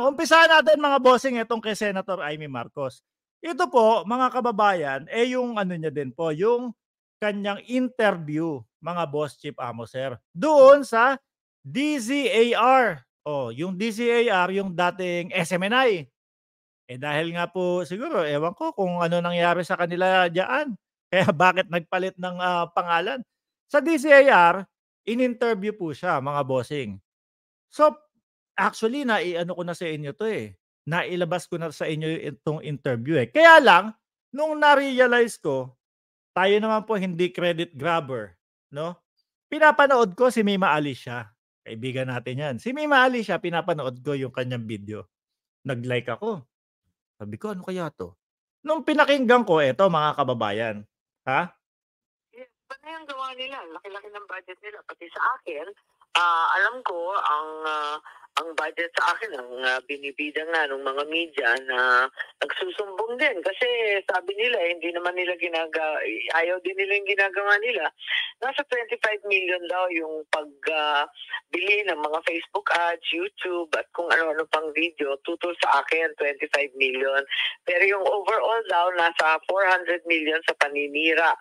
Umpisahan natin mga bossing itong kay Senator Amy Marcos. Ito po, mga kababayan, eh yung ano niya din po, yung kanyang interview, mga boss Chief Amoser, doon sa DCAR. Oh, yung DZAR, yung dating SMNI. Eh dahil nga po siguro, ewan ko kung ano nangyari sa kanila diyan. Kaya bakit nagpalit ng uh, pangalan? Sa DZAR, in-interview po siya, mga bossing. So, actually na ano ko na sa inyo to eh. Nailabas ko na sa inyo itong interview eh. Kaya lang nung na-realize ko, tayo naman po hindi credit grabber, no? Pinapanood ko si Mima Ali siya. Kaibigan natin 'yan. Si Mima Ali siya, pinapanood ko yung kanyang video. Nag-like ako. Sabi ko, ano kaya to? Nung pinakinggan ko, eto mga kababayan. Ha? Ano yung gawa nila? Laki-laki ng budget nila. Pati sa akin, uh, alam ko, ang uh, ang budget sa akin ang uh, binibida nga ng mga media na nagsusumbong din kasi sabi nila eh, hindi naman nila ginaga ayaw din nila yung ginagawa nila nasa 25 million daw yung pagbili uh, ng mga Facebook ads, YouTube at kung ano-ano pang video tutol sa akin 25 million pero yung overall daw nasa 400 million sa paninira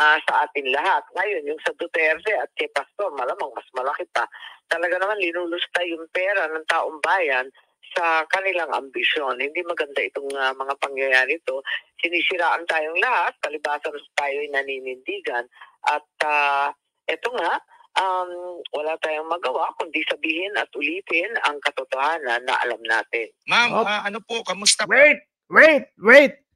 uh, sa atin lahat. Ngayon, yung sa Duterte at kay Pastor, malamang mas malaki pa. Talaga naman linulusta yung pera ng taong bayan sa kanilang ambisyon. Hindi maganda itong uh, mga pangyayari ito. Sinisiraan tayong lahat, kalibasan tayo'y naninindigan. At uh, ah, ito nga, um, wala tayong magawa kundi sabihin at ulitin ang katotohanan na alam natin. Ma'am, oh. uh, ano po, kamusta? Wait, wait, wait.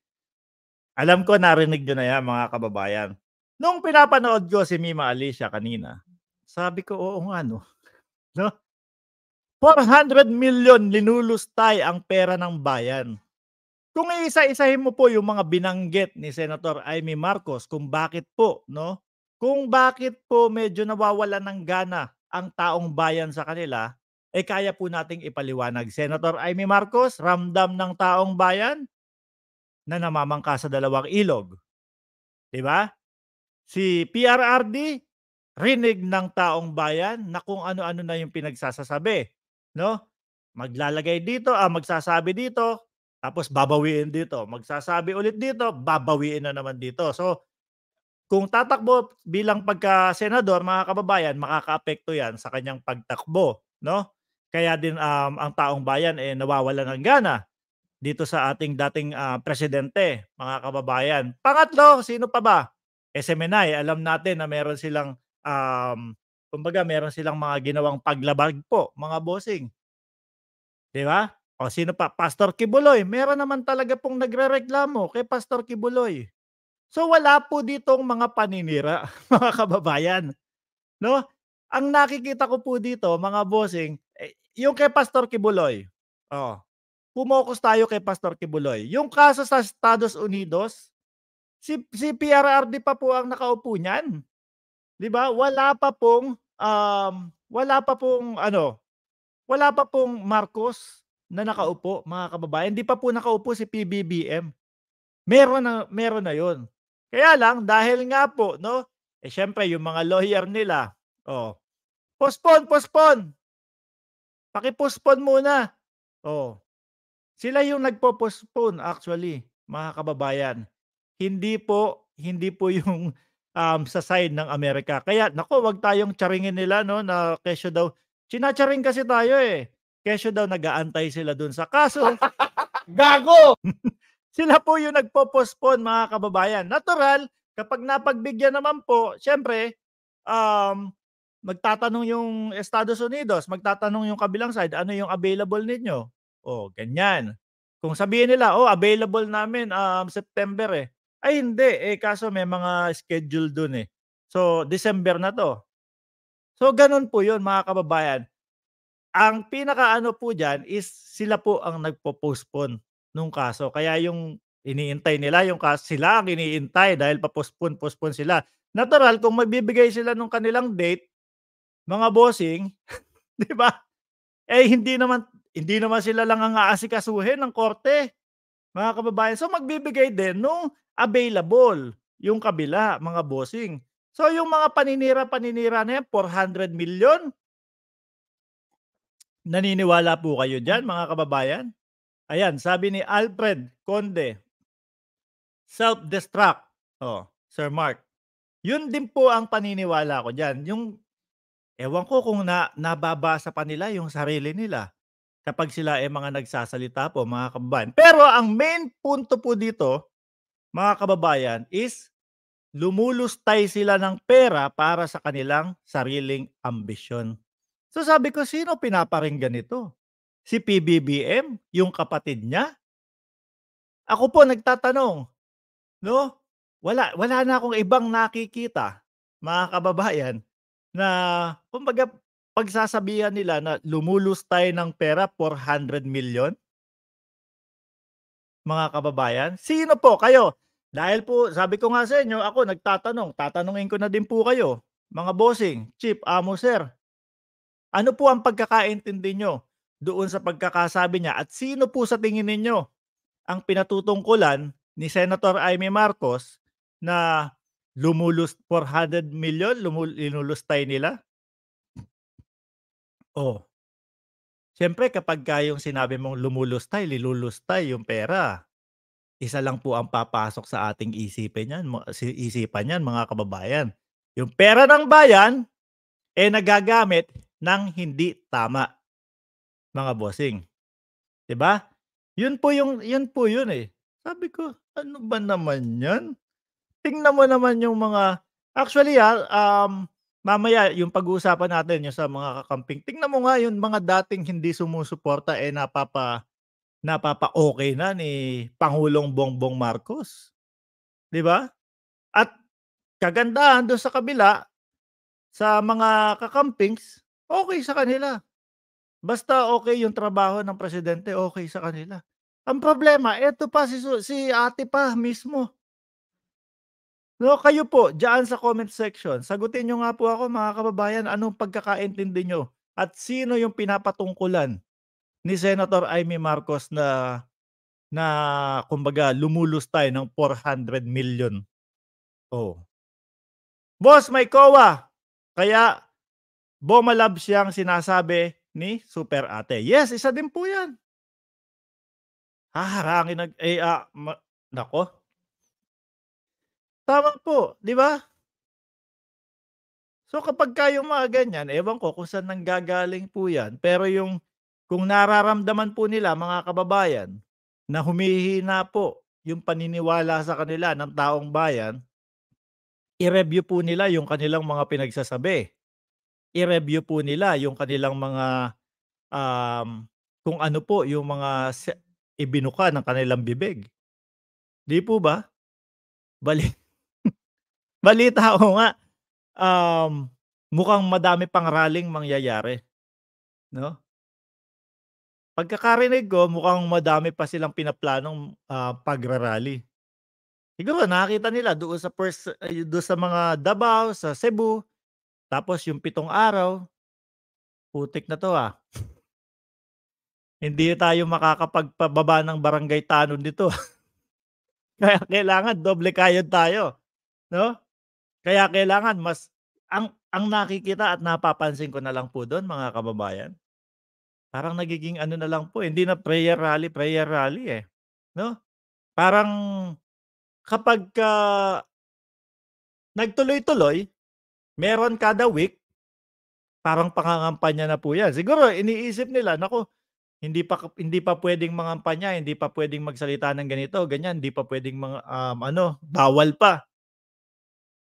Alam ko narinig nyo na yan mga kababayan. Nung pinapanood ko si Mima Alicia kanina, sabi ko, oo nga no. no? 400 million linulustay ang pera ng bayan. Kung iisa-isahin mo po yung mga binanggit ni Senator Amy Marcos kung bakit po, no? Kung bakit po medyo nawawala ng gana ang taong bayan sa kanila, eh kaya po nating ipaliwanag. Senator Amy Marcos, ramdam ng taong bayan na namamangka sa dalawang ilog. 'Di ba? Si PRRD, rinig ng taong bayan na kung ano-ano na yung pinagsasabi No? Maglalagay dito, ah, magsasabi dito, tapos babawiin dito. Magsasabi ulit dito, babawiin na naman dito. So, kung tatakbo bilang pagka-senador, mga kababayan, makakaapekto yan sa kanyang pagtakbo. No? Kaya din um, ang taong bayan eh, nawawala ng gana dito sa ating dating uh, presidente, mga kababayan. Pangatlo, sino pa ba? SMNI, alam natin na meron silang um, kumbaga meron silang mga ginawang paglabag po, mga bossing. 'Di ba? O sino pa? Pastor Kibuloy. Meron naman talaga pong nagrereklamo kay Pastor Kibuloy. So wala po ditong mga paninira, mga kababayan. No? Ang nakikita ko po dito, mga bossing, eh, yung kay Pastor Kibuloy. Oh. Pumokus tayo kay Pastor Kibuloy. Yung kaso sa Estados Unidos, si, si PRRD pa po ang nakaupo niyan. 'Di ba? Wala pa pong um, wala pa pong ano, wala pa pong Marcos na nakaupo, mga kababayan. Hindi pa po nakaupo si PBBM. Meron na meron na 'yon. Kaya lang dahil nga po, no? Eh syempre yung mga lawyer nila, oh. Postpone, postpone. Paki-postpone muna. Oh. Sila yung nagpo-postpone actually, mga kababayan. Hindi po hindi po yung um, sa side ng Amerika. Kaya nako, wag tayong charingin nila no na kesyo daw. Chinacharing kasi tayo eh. Kesyo daw nagaantay sila dun sa kaso. Gago! sila po yung nagpo-postpone mga kababayan. Natural, kapag napagbigyan naman po, syempre, um, magtatanong yung Estados Unidos, magtatanong yung kabilang side, ano yung available ninyo? O, oh, ganyan. Kung sabihin nila, oh, available namin um, September eh. Ay hindi, eh kaso may mga schedule dun eh. So December na to. So ganun po yun mga kababayan. Ang pinakaano po dyan is sila po ang nagpo-postpone nung kaso. Kaya yung iniintay nila, yung kaso sila ang iniintay dahil pa-postpone, postpone sila. Natural, kung magbibigay sila nung kanilang date, mga bossing, di ba? Eh hindi naman hindi naman sila lang ang aasikasuhin ng korte mga kababayan. So magbibigay din nung available yung kabila, mga bossing. So yung mga paninira-paninira na yan, 400 million. Naniniwala po kayo dyan, mga kababayan? Ayan, sabi ni Alfred Conde, self-destruct. Oh, Sir Mark. Yun din po ang paniniwala ko dyan. Yung, ewan ko kung na, nababasa pa nila yung sarili nila kapag sila ay mga nagsasalita po mga kababayan. Pero ang main punto po dito mga kababayan is lumulustay sila ng pera para sa kanilang sariling ambisyon. So sabi ko, sino pinaparinggan nito? Si PBBM, yung kapatid niya? Ako po nagtatanong, no? Wala, wala na akong ibang nakikita, mga kababayan, na kumbaga pagsasabihan nila na lumulus tayo ng pera 400 million? Mga kababayan, sino po kayo? Dahil po, sabi ko nga sa inyo, ako nagtatanong, tatanungin ko na din po kayo, mga bossing, chief, amo sir. Ano po ang pagkakaintindi nyo doon sa pagkakasabi niya at sino po sa tingin ninyo ang pinatutungkulan ni Senator Aimee Marcos na lumulus 400 million, lumulustay nila? Oh. Siyempre kapag yung sinabi mong lumulustay, nilulustay yung pera. Isa lang po ang papasok sa ating isipin niyan, isipan niyan mga kababayan. Yung pera ng bayan eh nagagamit ng hindi tama, mga bossing. 'Di ba? Yun po yung yun po yun eh. Sabi ko, ano ba naman 'yan? Tingnan mo naman yung mga actually ah, um mamaya yung pag-uusapan natin yung sa mga kakamping. Tingnan mo nga yung mga dating hindi sumusuporta eh napapa napapa-okay na ni Pangulong Bongbong Marcos. 'Di ba? At kagandahan doon sa kabila sa mga kakampings, okay sa kanila. Basta okay yung trabaho ng presidente, okay sa kanila. Ang problema, eto pa si, si ate pa mismo. No, kayo po, diyan sa comment section, sagutin nyo nga po ako mga kababayan, anong pagkakaintindi nyo at sino yung pinapatungkulan ni Senator Amy Marcos na na kumbaga lumulustay ng 400 million. Oh. Boss, may kowa. Kaya Boma Lab siyang sinasabi ni Super Ate. Yes, isa din po 'yan. Ah, Haharangin nag eh, ah, ma- nako, Tama po, 'di ba? So kapag kayo yung mga ganyan, ewan ko kung saan nanggagaling po yan. Pero yung kung nararamdaman po nila mga kababayan na humihina po yung paniniwala sa kanila ng taong bayan, i-review po nila yung kanilang mga pinagsasabi. I-review po nila yung kanilang mga um, kung ano po yung mga ibinuka ng kanilang bibig. Di po ba? Balik balita ko nga, um, mukhang madami pang rallying mangyayari. No? Pagkakarinig ko, mukhang madami pa silang pinaplanong uh, ah, pagrarally. Siguro nakita nila doon sa first, doon sa mga Davao, sa Cebu, tapos yung pitong araw, putik na to ah. Hindi tayo makakapagpababa ng barangay tanon dito. Kaya kailangan doble kayod tayo. No? Kaya kailangan mas ang ang nakikita at napapansin ko na lang po doon mga kababayan. Parang nagiging ano na lang po, eh, hindi na prayer rally, prayer rally eh. No? Parang kapag ka uh, nagtuloy-tuloy, meron kada week, parang pangangampanya na po yan. Siguro iniisip nila, nako, hindi pa hindi pa pwedeng mangampanya, hindi pa pwedeng magsalita ng ganito, ganyan, hindi pa pwedeng mga um, ano, bawal pa.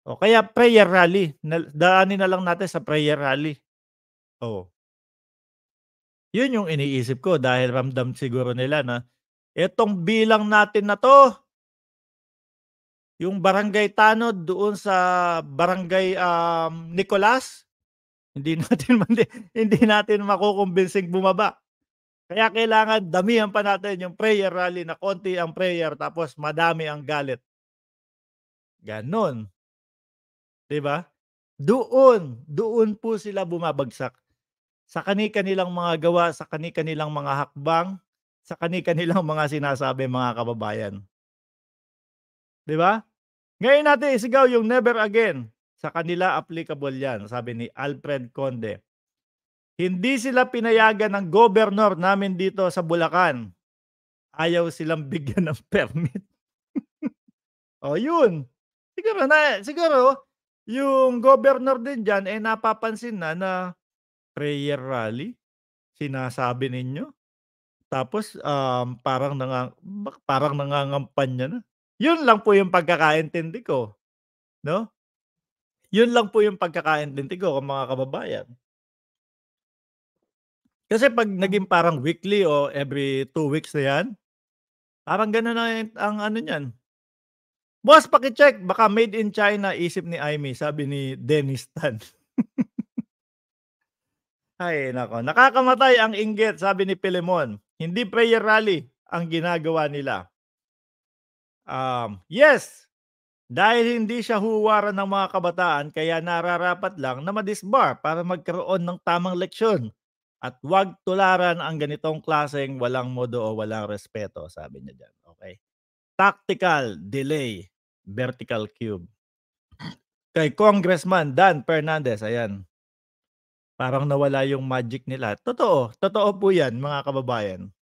O, oh, kaya prayer rally. Daanin na lang natin sa prayer rally. O. Oh. Yun yung iniisip ko dahil ramdam siguro nila na etong bilang natin na to, yung barangay Tanod doon sa barangay um, Nicolas, hindi natin hindi natin makukumbinsing bumaba. Kaya kailangan damihan pa natin yung prayer rally na konti ang prayer tapos madami ang galit. Ganon. 'Di ba? Doon, doon po sila bumabagsak. Sa kani-kanilang mga gawa, sa kani-kanilang mga hakbang, sa kani-kanilang mga sinasabi mga kababayan. 'Di ba? Ngayon natin isigaw yung never again. Sa kanila applicable 'yan, sabi ni Alfred Conde. Hindi sila pinayagan ng governor namin dito sa Bulacan. Ayaw silang bigyan ng permit. o yun. Siguro na, siguro yung governor din dyan, eh napapansin na na prayer rally, sinasabi ninyo. Tapos um, parang nang parang nangangampanya na. Yun lang po yung pagkakaintindi ko. No? Yun lang po yung pagkakaintindi ko mga kababayan. Kasi pag ah. naging parang weekly o every two weeks na yan, parang gano'n na ang ano niyan, Boss, paki-check. Baka made in China, isip ni Aimee, sabi ni Dennis Tan. Ay, nako. Nakakamatay ang inggit, sabi ni Pilemon. Hindi prayer rally ang ginagawa nila. Um, yes, dahil hindi siya huwara ng mga kabataan, kaya nararapat lang na madisbar para magkaroon ng tamang leksyon. At wag tularan ang ganitong klaseng walang modo o walang respeto, sabi niya dyan. Okay? Tactical delay vertical cube. Kay Congressman Dan Fernandez, ayan. Parang nawala yung magic nila. Totoo, totoo po 'yan, mga kababayan.